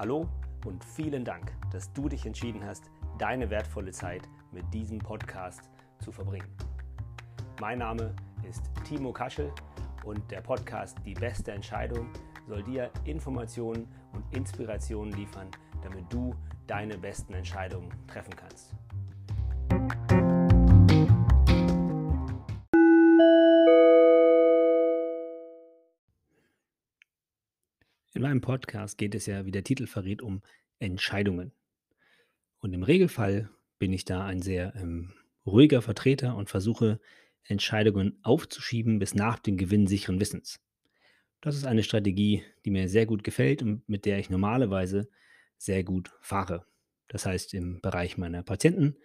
Hallo und vielen Dank, dass du dich entschieden hast, deine wertvolle Zeit mit diesem Podcast zu verbringen. Mein Name ist Timo Kaschel und der Podcast Die beste Entscheidung soll dir Informationen und Inspirationen liefern, damit du deine besten Entscheidungen treffen kannst. In meinem Podcast geht es ja, wie der Titel verrät, um Entscheidungen. Und im Regelfall bin ich da ein sehr ähm, ruhiger Vertreter und versuche Entscheidungen aufzuschieben bis nach dem Gewinn sicheren Wissens. Das ist eine Strategie, die mir sehr gut gefällt und mit der ich normalerweise sehr gut fahre. Das heißt, im Bereich meiner Patienten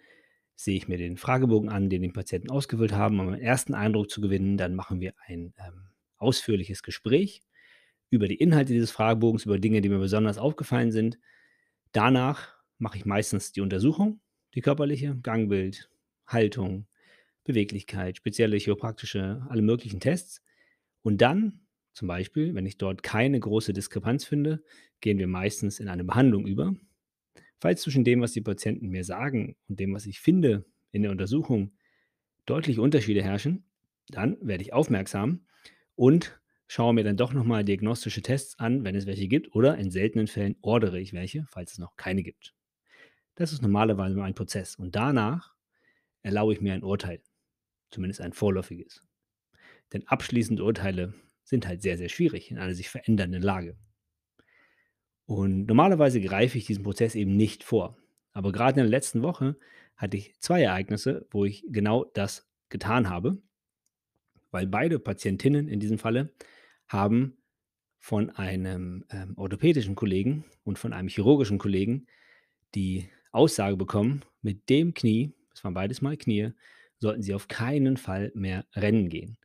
sehe ich mir den Fragebogen an, den die Patienten ausgewählt haben, um einen ersten Eindruck zu gewinnen. Dann machen wir ein ähm, ausführliches Gespräch über die Inhalte dieses Fragebogens, über Dinge, die mir besonders aufgefallen sind. Danach mache ich meistens die Untersuchung, die körperliche, Gangbild, Haltung, Beweglichkeit, spezielle chiropraktische, alle möglichen Tests. Und dann, zum Beispiel, wenn ich dort keine große Diskrepanz finde, gehen wir meistens in eine Behandlung über. Falls zwischen dem, was die Patienten mir sagen und dem, was ich finde in der Untersuchung, deutliche Unterschiede herrschen, dann werde ich aufmerksam und schaue mir dann doch nochmal diagnostische Tests an, wenn es welche gibt, oder in seltenen Fällen ordere ich welche, falls es noch keine gibt. Das ist normalerweise ein Prozess und danach erlaube ich mir ein Urteil, zumindest ein vorläufiges. Denn abschließende Urteile sind halt sehr, sehr schwierig in einer sich verändernden Lage. Und normalerweise greife ich diesen Prozess eben nicht vor. Aber gerade in der letzten Woche hatte ich zwei Ereignisse, wo ich genau das getan habe, weil beide Patientinnen in diesem Falle haben von einem ähm, orthopädischen Kollegen und von einem chirurgischen Kollegen die Aussage bekommen, mit dem Knie, das waren beides mal Knie, sollten sie auf keinen Fall mehr rennen gehen.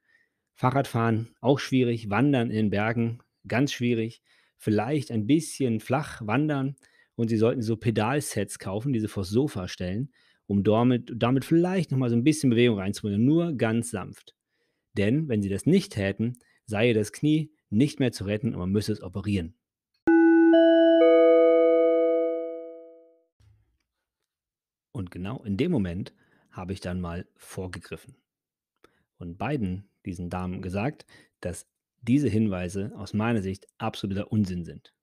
Fahrradfahren auch schwierig, Wandern in den Bergen ganz schwierig, vielleicht ein bisschen flach wandern und sie sollten so Pedalsets kaufen, diese vors Sofa stellen, um damit, damit vielleicht nochmal so ein bisschen Bewegung reinzubringen, nur ganz sanft. Denn wenn sie das nicht täten, sei das Knie nicht mehr zu retten und man müsse es operieren. Und genau in dem Moment habe ich dann mal vorgegriffen und beiden diesen Damen gesagt, dass diese Hinweise aus meiner Sicht absoluter Unsinn sind.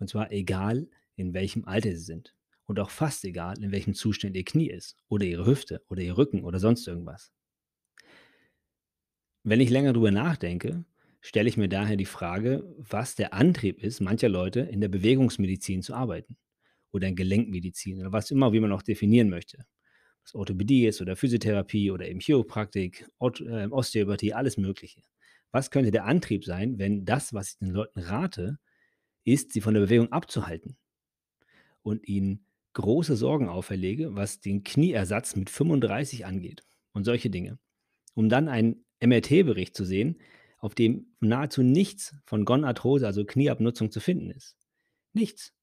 Und zwar egal, in welchem Alter sie sind. Und auch fast egal, in welchem Zustand ihr Knie ist oder ihre Hüfte oder ihr Rücken oder sonst irgendwas. Wenn ich länger drüber nachdenke, stelle ich mir daher die Frage, was der Antrieb ist, mancher Leute in der Bewegungsmedizin zu arbeiten oder in Gelenkmedizin oder was immer, wie man auch definieren möchte. Was Orthopädie ist oder Physiotherapie oder eben Chiropraktik, ähm, Osteopathie, alles Mögliche. Was könnte der Antrieb sein, wenn das, was ich den Leuten rate, ist, sie von der Bewegung abzuhalten und ihnen große Sorgen auferlege, was den Knieersatz mit 35 angeht und solche Dinge, um dann einen MRT-Bericht zu sehen, auf dem nahezu nichts von Gonarthrose, also Knieabnutzung, zu finden ist. Nichts.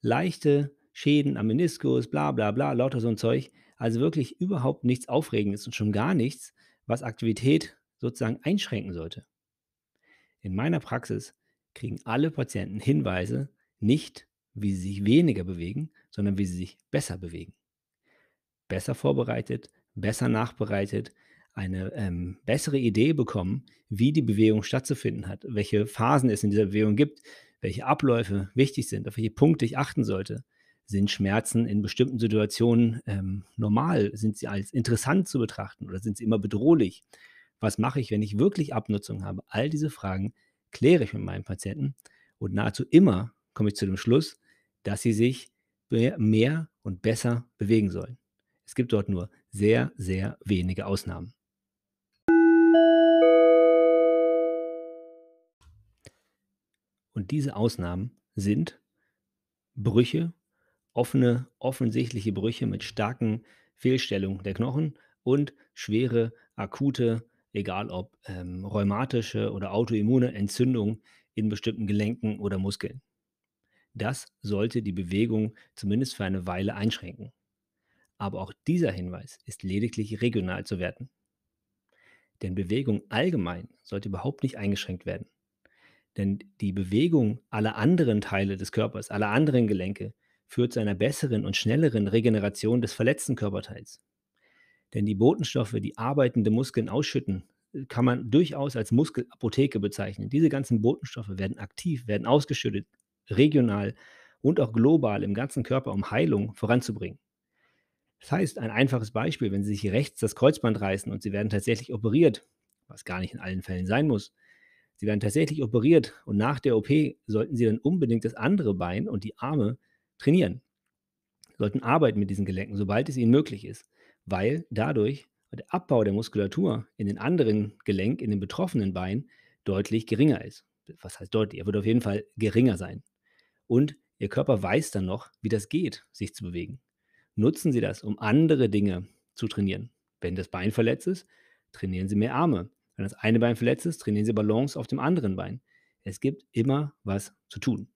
Leichte Schäden am Meniskus, bla bla bla, lauter so ein Zeug. Also wirklich überhaupt nichts Aufregendes und schon gar nichts, was Aktivität sozusagen einschränken sollte. In meiner Praxis kriegen alle Patienten Hinweise nicht, wie sie sich weniger bewegen, sondern wie sie sich besser bewegen. Besser vorbereitet, besser nachbereitet, eine ähm, bessere Idee bekommen, wie die Bewegung stattzufinden hat, welche Phasen es in dieser Bewegung gibt, welche Abläufe wichtig sind, auf welche Punkte ich achten sollte. Sind Schmerzen in bestimmten Situationen ähm, normal? Sind sie als interessant zu betrachten oder sind sie immer bedrohlich? Was mache ich, wenn ich wirklich Abnutzung habe? All diese Fragen kläre ich mit meinen Patienten und nahezu immer komme ich zu dem Schluss, dass sie sich mehr und besser bewegen sollen. Es gibt dort nur sehr, sehr wenige Ausnahmen. Und diese Ausnahmen sind Brüche, offene, offensichtliche Brüche mit starken Fehlstellungen der Knochen und schwere, akute, egal ob ähm, rheumatische oder autoimmune Entzündungen in bestimmten Gelenken oder Muskeln. Das sollte die Bewegung zumindest für eine Weile einschränken. Aber auch dieser Hinweis ist lediglich regional zu werten. Denn Bewegung allgemein sollte überhaupt nicht eingeschränkt werden. Denn die Bewegung aller anderen Teile des Körpers, aller anderen Gelenke, führt zu einer besseren und schnelleren Regeneration des verletzten Körperteils. Denn die Botenstoffe, die arbeitende Muskeln ausschütten, äh, kann man durchaus als Muskelapotheke bezeichnen. Diese ganzen Botenstoffe werden aktiv, werden ausgeschüttet, regional und auch global im ganzen Körper, um Heilung voranzubringen. Das heißt, ein einfaches Beispiel, wenn Sie sich rechts das Kreuzband reißen und Sie werden tatsächlich operiert, was gar nicht in allen Fällen sein muss, Sie werden tatsächlich operiert und nach der OP sollten Sie dann unbedingt das andere Bein und die Arme trainieren. Sie sollten arbeiten mit diesen Gelenken, sobald es Ihnen möglich ist, weil dadurch der Abbau der Muskulatur in den anderen Gelenk, in den betroffenen Beinen deutlich geringer ist. Was heißt deutlich? Er wird auf jeden Fall geringer sein. Und Ihr Körper weiß dann noch, wie das geht, sich zu bewegen. Nutzen Sie das, um andere Dinge zu trainieren. Wenn das Bein verletzt ist, trainieren Sie mehr Arme. Wenn das eine Bein verletzt ist, trainieren Sie Balance auf dem anderen Bein. Es gibt immer was zu tun.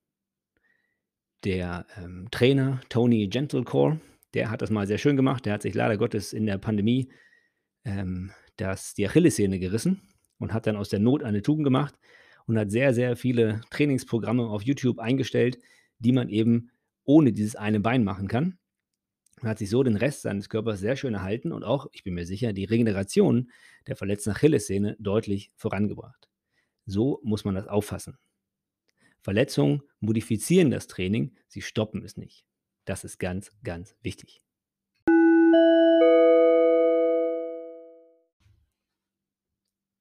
Der ähm, Trainer Tony Gentlecore, der hat das mal sehr schön gemacht. Der hat sich leider Gottes in der Pandemie ähm, das, die Achillessehne gerissen und hat dann aus der Not eine Tugend gemacht und hat sehr, sehr viele Trainingsprogramme auf YouTube eingestellt, die man eben ohne dieses eine Bein machen kann hat sich so den Rest seines Körpers sehr schön erhalten und auch, ich bin mir sicher, die Regeneration der verletzten Achillessehne deutlich vorangebracht. So muss man das auffassen. Verletzungen modifizieren das Training, sie stoppen es nicht. Das ist ganz, ganz wichtig.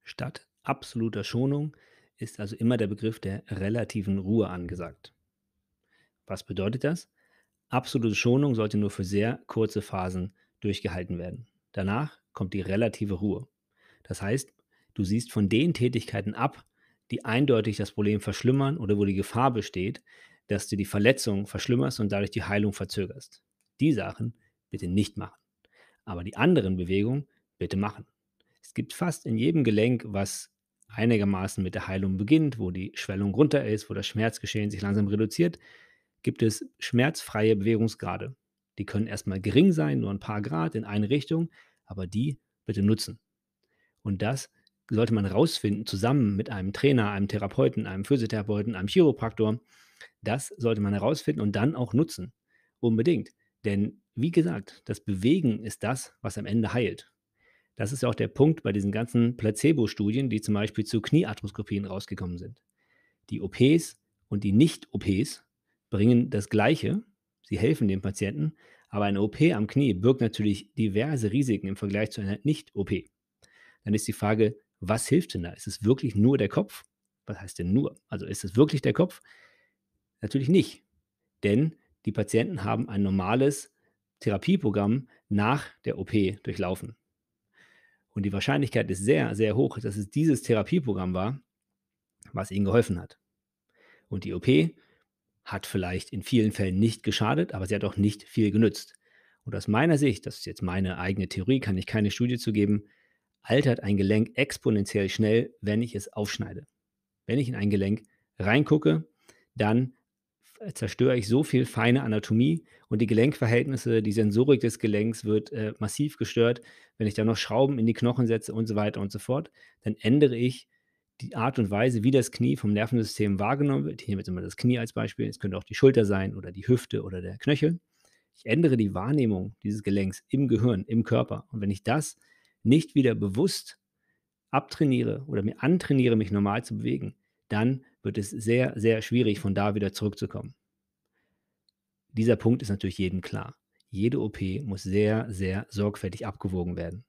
Statt absoluter Schonung ist also immer der Begriff der relativen Ruhe angesagt. Was bedeutet das? Absolute Schonung sollte nur für sehr kurze Phasen durchgehalten werden. Danach kommt die relative Ruhe. Das heißt, du siehst von den Tätigkeiten ab, die eindeutig das Problem verschlimmern oder wo die Gefahr besteht, dass du die Verletzung verschlimmerst und dadurch die Heilung verzögerst. Die Sachen bitte nicht machen. Aber die anderen Bewegungen bitte machen. Es gibt fast in jedem Gelenk, was einigermaßen mit der Heilung beginnt, wo die Schwellung runter ist, wo das Schmerzgeschehen sich langsam reduziert, gibt es schmerzfreie Bewegungsgrade. Die können erstmal gering sein, nur ein paar Grad in eine Richtung, aber die bitte nutzen. Und das sollte man rausfinden, zusammen mit einem Trainer, einem Therapeuten, einem Physiotherapeuten, einem Chiropraktor. Das sollte man herausfinden und dann auch nutzen. Unbedingt. Denn wie gesagt, das Bewegen ist das, was am Ende heilt. Das ist ja auch der Punkt bei diesen ganzen Placebo-Studien, die zum Beispiel zu Kniearthroskopien rausgekommen sind. Die OPs und die Nicht-OPs bringen das Gleiche. Sie helfen dem Patienten, aber eine OP am Knie birgt natürlich diverse Risiken im Vergleich zu einer Nicht-OP. Dann ist die Frage, was hilft denn da? Ist es wirklich nur der Kopf? Was heißt denn nur? Also ist es wirklich der Kopf? Natürlich nicht. Denn die Patienten haben ein normales Therapieprogramm nach der OP durchlaufen. Und die Wahrscheinlichkeit ist sehr, sehr hoch, dass es dieses Therapieprogramm war, was ihnen geholfen hat. Und die OP hat vielleicht in vielen Fällen nicht geschadet, aber sie hat auch nicht viel genützt. Und aus meiner Sicht, das ist jetzt meine eigene Theorie, kann ich keine Studie zugeben, altert ein Gelenk exponentiell schnell, wenn ich es aufschneide. Wenn ich in ein Gelenk reingucke, dann zerstöre ich so viel feine Anatomie und die Gelenkverhältnisse, die Sensorik des Gelenks wird äh, massiv gestört. Wenn ich da noch Schrauben in die Knochen setze und so weiter und so fort, dann ändere ich die Art und Weise, wie das Knie vom Nervensystem wahrgenommen wird, hier wird immer das Knie als Beispiel, es könnte auch die Schulter sein oder die Hüfte oder der Knöchel. Ich ändere die Wahrnehmung dieses Gelenks im Gehirn, im Körper. Und wenn ich das nicht wieder bewusst abtrainiere oder mir antrainiere, mich normal zu bewegen, dann wird es sehr, sehr schwierig, von da wieder zurückzukommen. Dieser Punkt ist natürlich jedem klar. Jede OP muss sehr, sehr sorgfältig abgewogen werden.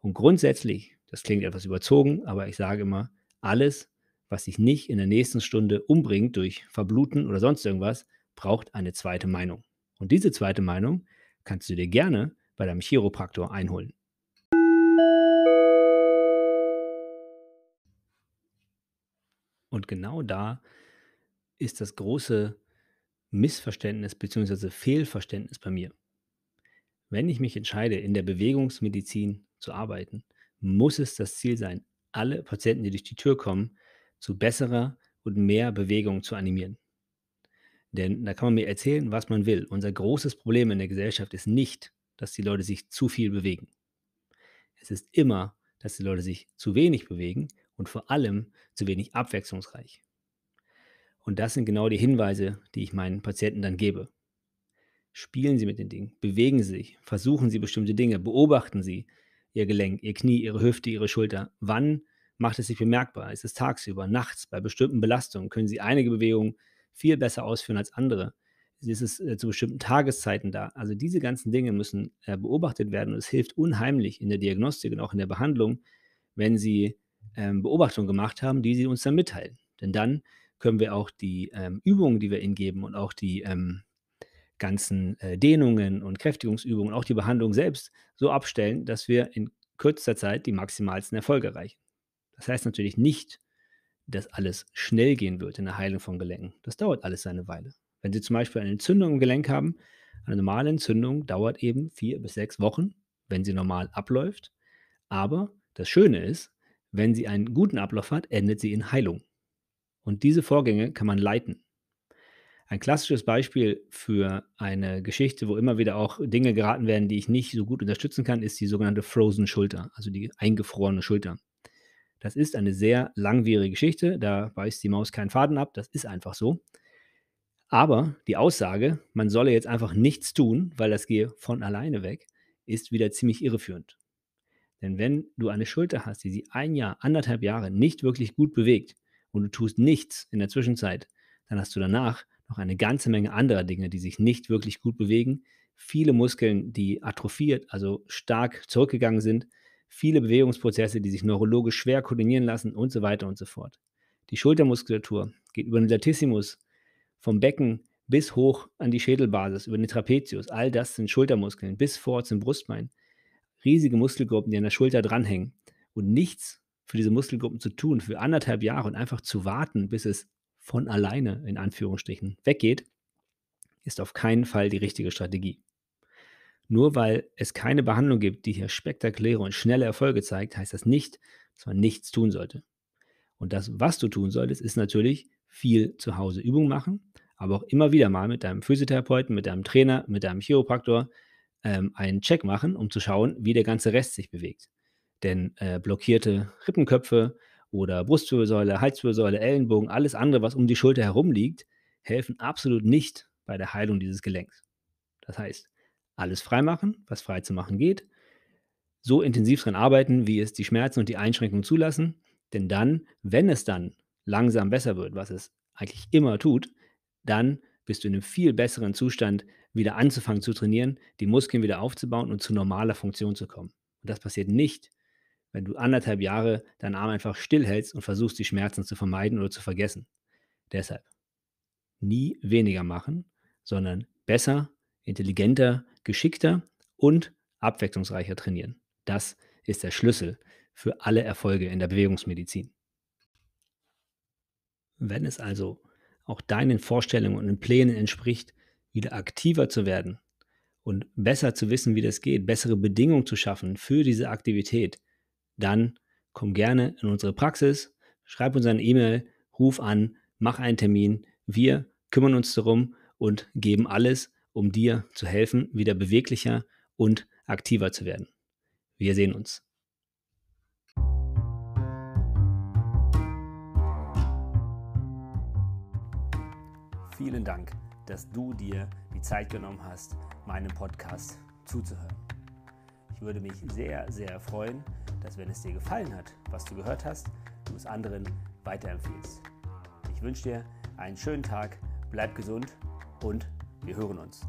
Und grundsätzlich, das klingt etwas überzogen, aber ich sage immer, alles, was sich nicht in der nächsten Stunde umbringt durch Verbluten oder sonst irgendwas, braucht eine zweite Meinung. Und diese zweite Meinung kannst du dir gerne bei deinem Chiropraktor einholen. Und genau da ist das große Missverständnis bzw. Fehlverständnis bei mir. Wenn ich mich entscheide, in der Bewegungsmedizin zu arbeiten, muss es das Ziel sein, alle Patienten, die durch die Tür kommen, zu besserer und mehr Bewegung zu animieren. Denn da kann man mir erzählen, was man will. Unser großes Problem in der Gesellschaft ist nicht, dass die Leute sich zu viel bewegen. Es ist immer, dass die Leute sich zu wenig bewegen und vor allem zu wenig abwechslungsreich. Und das sind genau die Hinweise, die ich meinen Patienten dann gebe. Spielen Sie mit den Dingen, bewegen Sie sich, versuchen Sie bestimmte Dinge, beobachten Sie, Ihr Gelenk, Ihr Knie, Ihre Hüfte, Ihre Schulter. Wann macht es sich bemerkbar? Ist es tagsüber, nachts, bei bestimmten Belastungen? Können Sie einige Bewegungen viel besser ausführen als andere? Ist es äh, zu bestimmten Tageszeiten da? Also diese ganzen Dinge müssen äh, beobachtet werden und es hilft unheimlich in der Diagnostik und auch in der Behandlung, wenn Sie ähm, Beobachtungen gemacht haben, die Sie uns dann mitteilen. Denn dann können wir auch die ähm, Übungen, die wir Ihnen geben und auch die ähm, ganzen äh, Dehnungen und Kräftigungsübungen, auch die Behandlung selbst so abstellen, dass wir in kürzester Zeit die maximalsten Erfolge erreichen. Das heißt natürlich nicht, dass alles schnell gehen wird in der Heilung von Gelenken. Das dauert alles eine Weile. Wenn Sie zum Beispiel eine Entzündung im Gelenk haben, eine normale Entzündung dauert eben vier bis sechs Wochen, wenn sie normal abläuft. Aber das Schöne ist, wenn sie einen guten Ablauf hat, endet sie in Heilung. Und diese Vorgänge kann man leiten. Ein klassisches Beispiel für eine Geschichte, wo immer wieder auch Dinge geraten werden, die ich nicht so gut unterstützen kann, ist die sogenannte Frozen Schulter, also die eingefrorene Schulter. Das ist eine sehr langwierige Geschichte, da beißt die Maus keinen Faden ab, das ist einfach so. Aber die Aussage, man solle jetzt einfach nichts tun, weil das gehe von alleine weg, ist wieder ziemlich irreführend. Denn wenn du eine Schulter hast, die sie ein Jahr, anderthalb Jahre nicht wirklich gut bewegt und du tust nichts in der Zwischenzeit, dann hast du danach noch eine ganze Menge anderer Dinge, die sich nicht wirklich gut bewegen, viele Muskeln, die atrophiert, also stark zurückgegangen sind, viele Bewegungsprozesse, die sich neurologisch schwer koordinieren lassen und so weiter und so fort. Die Schultermuskulatur geht über den Latissimus, vom Becken bis hoch an die Schädelbasis, über den Trapezius. All das sind Schultermuskeln, bis vor zum Brustbein. Riesige Muskelgruppen, die an der Schulter dranhängen. Und nichts für diese Muskelgruppen zu tun, für anderthalb Jahre und einfach zu warten, bis es von alleine in Anführungsstrichen weggeht, ist auf keinen Fall die richtige Strategie. Nur weil es keine Behandlung gibt, die hier spektakuläre und schnelle Erfolge zeigt, heißt das nicht, dass man nichts tun sollte. Und das, was du tun solltest, ist natürlich viel zu Hause Übung machen, aber auch immer wieder mal mit deinem Physiotherapeuten, mit deinem Trainer, mit deinem Chiropraktor ähm, einen Check machen, um zu schauen, wie der ganze Rest sich bewegt. Denn äh, blockierte Rippenköpfe, oder Brustwirbelsäule, Halswirbelsäule, Ellenbogen, alles andere, was um die Schulter herum liegt, helfen absolut nicht bei der Heilung dieses Gelenks. Das heißt, alles freimachen, was frei zu machen geht, so intensiv daran arbeiten, wie es die Schmerzen und die Einschränkungen zulassen, denn dann, wenn es dann langsam besser wird, was es eigentlich immer tut, dann bist du in einem viel besseren Zustand, wieder anzufangen zu trainieren, die Muskeln wieder aufzubauen und zu normaler Funktion zu kommen. Und das passiert nicht, wenn du anderthalb Jahre deinen Arm einfach stillhältst und versuchst, die Schmerzen zu vermeiden oder zu vergessen. Deshalb nie weniger machen, sondern besser, intelligenter, geschickter und abwechslungsreicher trainieren. Das ist der Schlüssel für alle Erfolge in der Bewegungsmedizin. Wenn es also auch deinen Vorstellungen und Plänen entspricht, wieder aktiver zu werden und besser zu wissen, wie das geht, bessere Bedingungen zu schaffen für diese Aktivität, dann komm gerne in unsere Praxis, schreib uns eine E-Mail, ruf an, mach einen Termin. Wir kümmern uns darum und geben alles, um dir zu helfen, wieder beweglicher und aktiver zu werden. Wir sehen uns. Vielen Dank, dass du dir die Zeit genommen hast, meinem Podcast zuzuhören. Ich würde mich sehr, sehr freuen, dass wenn es dir gefallen hat, was du gehört hast, du es anderen weiterempfehlst. Ich wünsche dir einen schönen Tag, bleib gesund und wir hören uns.